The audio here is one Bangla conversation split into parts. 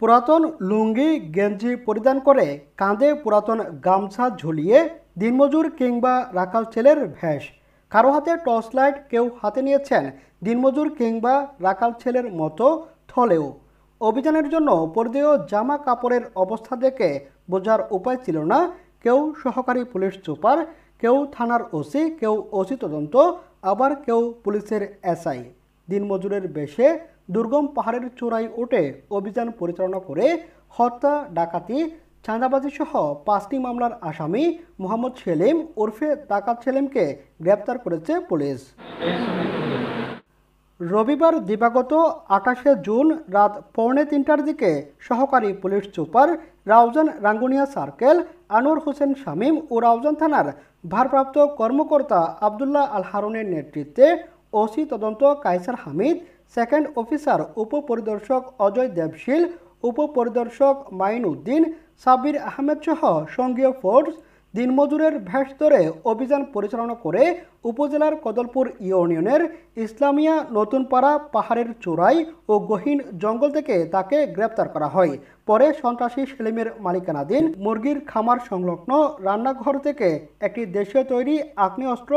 পুরাতন লুঙ্গি গেঞ্জি পরিধান করে কাঁধে পুরাতন গামছা ঝুলিয়ে দিনমজুর কিংবা রাখাল ছেলের ভ্যাস কারো হাতে টর্চ লাইট কেউ হাতে নিয়েছেন দিনমজুর কিংবা রাখাল ছেলের মতো থলেও অভিযানের জন্য পরিধেয় জামা কাপড়ের অবস্থা দেখে বোঝার উপায় ছিল না কেউ সহকারী পুলিশ সুপার কেউ থানার ওসি কেউ ওসি তদন্ত আবার কেউ পুলিশের এসআই দিনমজুরের বেশে দুর্গম পাহাড়ের চূড়ায় উঠে অভিযান পরিচালনা করে হত্যা ডাকাতি চাঁদাবাজি সহ পাঁচটি মামলার আসামি মোহাম্মদ সেলিম ওরফে ডাকাত সেলিমকে গ্রেপ্তার করেছে পুলিশ রবিবার দিবাগত আঠাশে জুন রাত পৌনে তিনটার দিকে সহকারী police super Raozan Rangunia circle Anwar Hossain Shamim ও রাউজান থানার ভারপ্রাপ্ত কর্মকর্তা আবদুল্লাহ আল হারুনের নেতৃত্বে ওসি তদন্ত কায়সার হামিদ সেকেন্ড অফিসার উপপরিদর্শক অজয় দেবশীল উপপরিদর্শক মাইন উদ্দিন সাবির আহমেদ সহ সঙ্গীয় ফোর্স দিনমজুরের ভ্যাস ধরে অভিযান পরিচালনা করে উপজেলার কদলপুর ইউনিয়নের ইসলামিয়া নতুনপাড়া পাহাড়ের চোরাই ও গহীন জঙ্গল থেকে তাকে গ্রেপ্তার করা হয় পরে সন্ত্রাসী সেলিমের মালিকানাধীন মুরগির খামার সংলগ্ন রান্নাঘর থেকে একটি দেশীয় তৈরি আগ্নেয়স্ত্র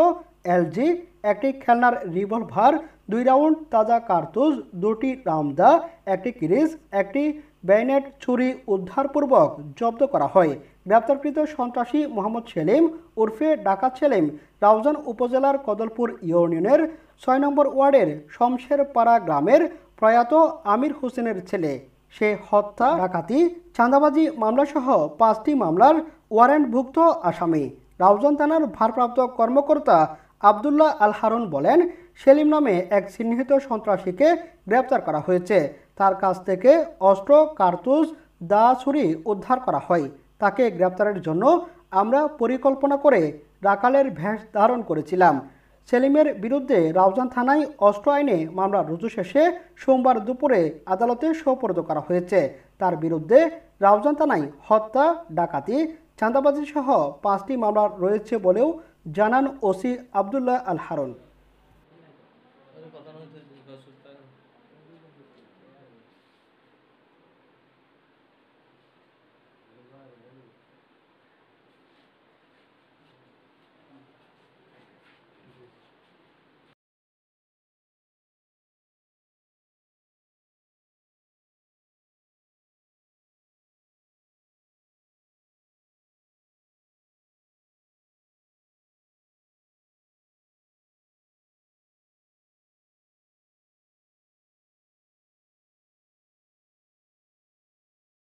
এলজি একটি খেলনার রিভলভার দুই রাউন্ড তাজা কার্তুজ দুটি রামদা একটি ক্রিজ একটি ব্যানেট ছুরি উদ্ধারপূর্বক জব্দ করা হয় গ্রেপ্তারকৃত সন্ত্রাসী মোহাম্মদ সেলিম উর্ফে ডাকাত সেলিম রাউজান উপজেলার কদলপুর ইউনিয়নের ছয় নম্বর ওয়ার্ডের শমশেরপাড়া গ্রামের প্রয়াত আমির হোসেনের ছেলে সে হত্যা ডাকাতি চাঁদাবাজি মামলাসহ পাঁচটি মামলার ওয়ারেন্টভুক্ত আসামি রাউজান থানার ভারপ্রাপ্ত কর্মকর্তা আবদুল্লাহ আল হারুন বলেন সেলিম নামে এক চিহ্নিত সন্ত্রাসীকে গ্রেপ্তার করা হয়েছে তার কাছ থেকে অস্ত্র কার্তুজ দা ছুরি উদ্ধার করা হয় তাকে গ্রেপ্তারের জন্য আমরা পরিকল্পনা করে রাকালের ভ্যাস ধারণ করেছিলাম সেলিমের বিরুদ্ধে রাউজান থানায় অস্ত্র আইনে মামলা রুজু শেষে সোমবার দুপুরে আদালতে সোপর্দ করা হয়েছে তার বিরুদ্ধে রাউজান থানায় হত্যা ডাকাতি চাঁদাবাজি সহ পাঁচটি মামলা রয়েছে বলেও জানান ওসি আবদুল্লাহ আল হারন